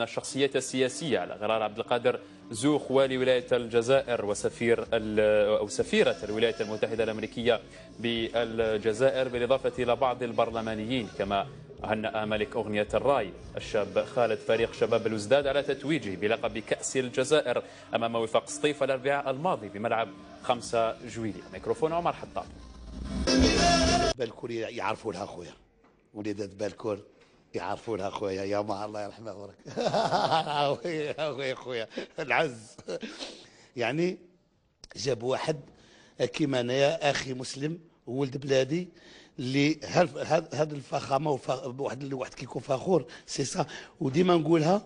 من الشخصيات السياسية على غرار عبد القادر زوخ والي ولاية الجزائر وسفير أو سفيرة الولايات المتحدة الأمريكية بالجزائر بالإضافة إلى بعض البرلمانيين كما هنأ ملك أغنية الراي الشاب خالد فريق شباب الوزداد على تتويجه بلقب كأس الجزائر أمام وفاق سطيف الأربعاء الماضي بملعب 5 جويلية ميكروفون عمر حطاب بالكور يعرفوا لها خويا وليدات بالكور يعرفونها خويا يا ما الله يرحمه ورك خويا خويا العز يعني جاب واحد كيما انايا اخي مسلم وولد بلادي اللي هذه الفخامه واحد الواحد كيكون فخور سي سا وديما نقولها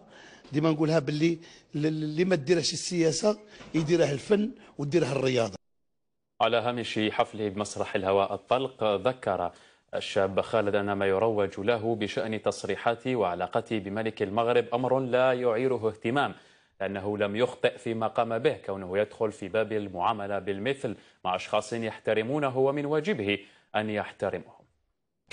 ديما نقولها باللي اللي ما ديرهاش السياسه يديرها الفن وديرها الرياضه على هامش حفله بمسرح الهواء الطلق ذكر الشاب خالد أن ما يروج له بشأن تصريحاتي وعلاقته بملك المغرب أمر لا يعيره اهتمام لأنه لم يخطئ فيما قام به كونه يدخل في باب المعاملة بالمثل مع أشخاص يحترمونه ومن واجبه أن يحترمهم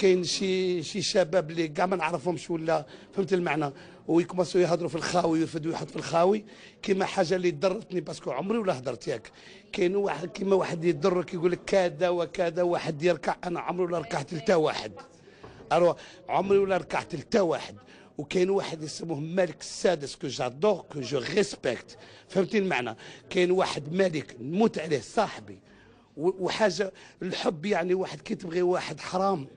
كاين شي شي شباب اللي كاع ما نعرفهمش ولا فهمت المعنى ويكمسوا يهضروا في الخاوي ويرفدوا يحط في الخاوي كيما حاجه اللي ضرتني باسكو عمري ولا هضرت ياك كاين واحد كيما واحد يضرك يقول لك كذا وكذا واحد يركع انا عمري ولا ركعت لتا واحد الو عمري ولا ركعت لتا واحد وكاين واحد يسموه مالك السادس كو جادور كو جو ريسبكت فهمتي المعنى كاين واحد مالك نموت عليه صاحبي وحاجه الحب يعني واحد كي تبغي واحد حرام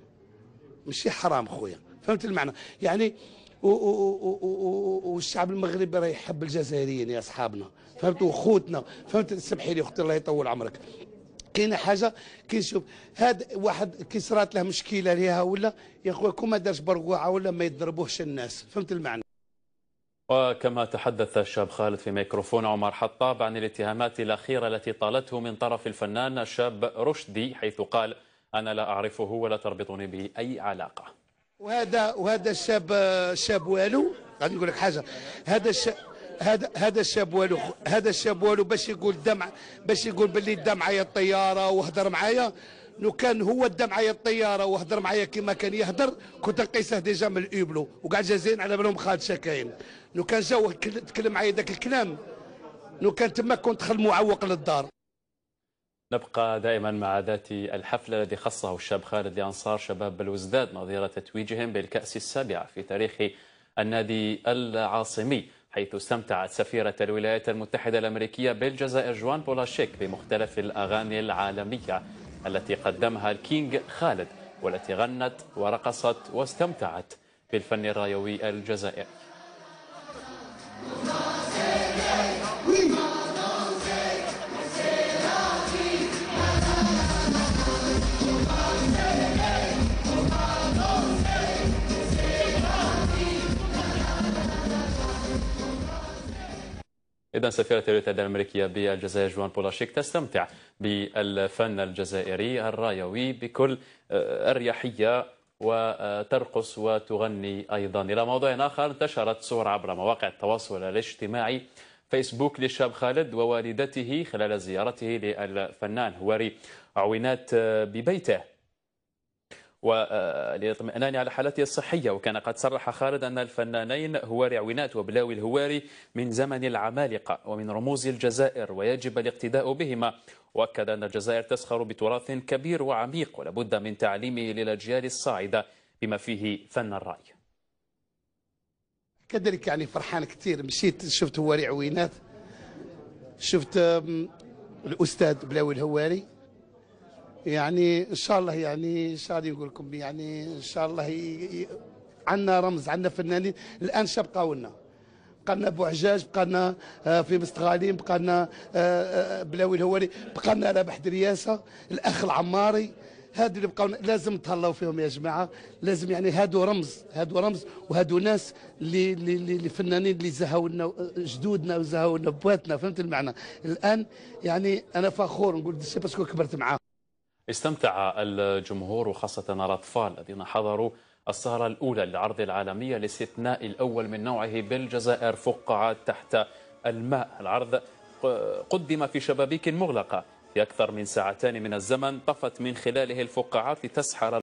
ماشي حرام خويا فهمت المعنى يعني والشعب المغربي راه يحب الجزائريين يا اصحابنا فهمت وخوتنا فهمت سمحي لي اختي الله يطول عمرك كاينه حاجه كيشوف هذا واحد كي صرات له مشكله ليها ولا يا خويا كون ما دارش برقوعه ولا ما يضربوهش الناس فهمت المعنى وكما تحدث الشاب خالد في ميكروفون عمر حطاب عن الاتهامات الأخيرة التي طالته من طرف الفنان الشاب رشدي حيث قال أنا لا أعرفه ولا تربطني به أي علاقة وهذا وهذا الشاب شاب والو غادي نقول لك حاجه هذا الشاب هذا هذا الشاب والو هذا الشاب والو باش يقول دمع باش يقول باللي الدمعه يا الطياره وهضر معايا لو كان هو الدمعه يا الطياره وهضر معايا كما كان يهضر كنت نقيسه ديجا من الابلو وكاع جازين على بالهم خالد شكاين لو كان جا تكلم معايا ذاك الكلام لو كان تما كنت خل معوق للدار نبقى دائما مع ذات الحفل الذي خصه الشاب خالد لأنصار شباب بلوزداد نظير تتويجهم بالكأس السابعة في تاريخ النادي العاصمي حيث استمتعت سفيرة الولايات المتحدة الأمريكية بالجزائر جوان بولاشيك بمختلف الأغاني العالمية التي قدمها الكينج خالد والتي غنت ورقصت واستمتعت بالفن الرايوي الجزائري إذا سفيرة الولايات الأمريكية بالجزائر جوان بولاشيك تستمتع بالفن الجزائري الرايوي بكل آه، أريحية وترقص وتغني أيضا إلى موضوع آخر انتشرت صور عبر مواقع التواصل الاجتماعي فيسبوك للشاب خالد ووالدته خلال زيارته للفنان هواري عوينات آه، ببيته وللاطمئنان آه، على حالته الصحية وكان قد صرح خالد أن الفنانين هواري عوينات وبلاوي الهواري من زمن العمالقة ومن رموز الجزائر ويجب الاقتداء بهما وأكد أن الجزائر تسخر بتراث كبير وعميق ولابد من تعليمه للأجيال الصاعدة بما فيه فن الرأي كذلك يعني فرحان كثير مشيت شفت هواري عوينات شفت الأستاذ بلاوي الهواري يعني ان شاء الله يعني ان شاء الله نقول لكم يعني ان شاء الله ي... عندنا رمز عندنا فنانين الان بقاو لنا بقى لنا بوعجاج بقى لنا آه، في مستغالين بقى لنا آه، آه، بلاوي الهواري بقى لنا رابح درياسه الاخ العماري هادو اللي بقاو لازم نتهلاو فيهم يا جماعه لازم يعني هادو رمز هادو رمز وهادو ناس اللي اللي فنانين اللي زهاو لنا جدودنا وزهاو لنا بواتنا فهمت المعنى الان يعني انا فخور نقول باسكو كبرت معاهم استمتع الجمهور وخاصة الأطفال الذين حضروا السهرة الأولى للعرض العالمية لاستثناء الأول من نوعه بالجزائر فقعة تحت الماء العرض قدم في شبابيك مغلقة في أكثر من ساعتان من الزمن طفت من خلاله الفقاعات لتسحر